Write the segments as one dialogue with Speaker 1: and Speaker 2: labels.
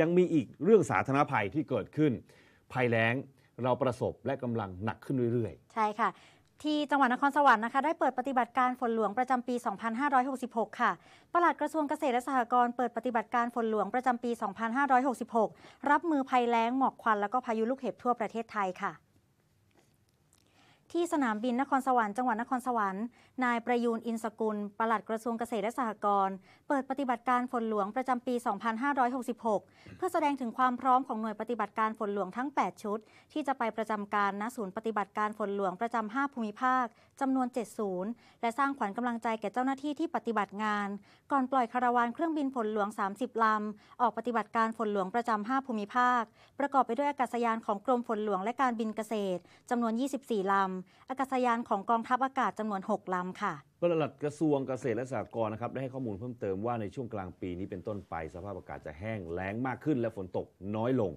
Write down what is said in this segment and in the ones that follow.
Speaker 1: ยังมีอีกเรื่องสาธารณภัยที่เกิดขึ้น ภัยแล้งเราประสบและกำลังหนักขึ้นเรื่อยๆ
Speaker 2: ใช่ค่ะ ที่จังหวัดนครสวรรค์นะคะ ได้เปิดปฏิบัติการฝนหลวงประจำปี 2566 ค่ะปลัดกระทรวงเกษตรและสหกรณ์เปิดปฏิบัติการฝนหลวง ประจำปี 2566 รับมือภัยแล้งหมอกควันแล้วก็พายุลูกเห็บทั่วประเทศไทยค่ะที่สนามบินนครสวรรค์จังหวัดนครสวรรค์ นายประยูนอินสกุลปลัดกระทรวงเกษตรและสหกรณ์เปิดปฏิบัติการฝนหลวงประจำปี 2566 เพื่อแสดงถึงความพร้อมของหน่วยปฏิบัติการฝนหลวงทั้ง 8 ชุด ที่จะไปประจำการณศูนย์ปฏิบัติการฝนหลวงประจำ5ภูมิภาคจำนวน7ศูนย์และสร้างขวัญกำลังใจแก่เจ้าหน้าที่ที่ปฏิบัติงาน ก่อนปล่อยคาราวานเครื่องบินฝนหลวง 30ลำออกปฏิบัติการฝนหลวงประจำ5ภูมิภาค ประกอบไปด้วยอากาศยานของกรมฝนหลวงและการบินเกษตรจำนวน 24ลำอากาศยานของกองทัพอากาศจำนวน 6 ลำค่ะ
Speaker 1: ปลัดกระทรวงเกษตรและสหกรณ์นะครับได้ให้ข้อมูลเพิ่มเติมว่าในช่วงกลางปีนี้เป็นต้นไปสภาพอากาศจะแห้งแล้งมากขึ้น และฝนตกน้อยลง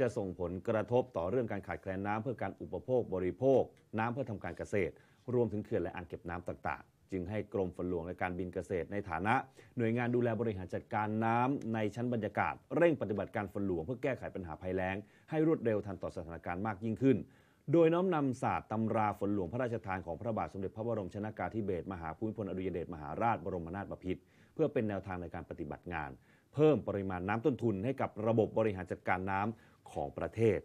Speaker 1: จะส่งผลกระทบต่อเรื่องการขาดแคลนน้ำเพื่อการอุปโภคบริโภค น้ำเพื่อทำการเกษตร รวมถึงเขื่อนและอ่างเก็บน้ำต่างๆ จึงให้กรมฝนหลวงและการบินเกษตรในฐานะ หน่วยงานดูแลบริหารจัดการน้ำในชั้นบรรยากาศ เร่งปฏิบัติการฝนหลวง เพื่อแก้ไขปัญหาภัยแล้งให้รวดเร็วทันต่อสถานการณ์มากยิ่งขึ้นโดยน้อมนำศาสตร์ตำราฝนหลวงพระราชทานของพระบาทสมเด็จพระบรมชนากาธิเบศรมหาภูมิพลอดุลยเดชมหาราชบรมนาถบพิตรเพื่อเป็นแนวทางในการปฏิบัติงาน เพิ่มปริมาณน้ำต้นทุนให้กับระบบบริหารจัดการน้ำของประเทศ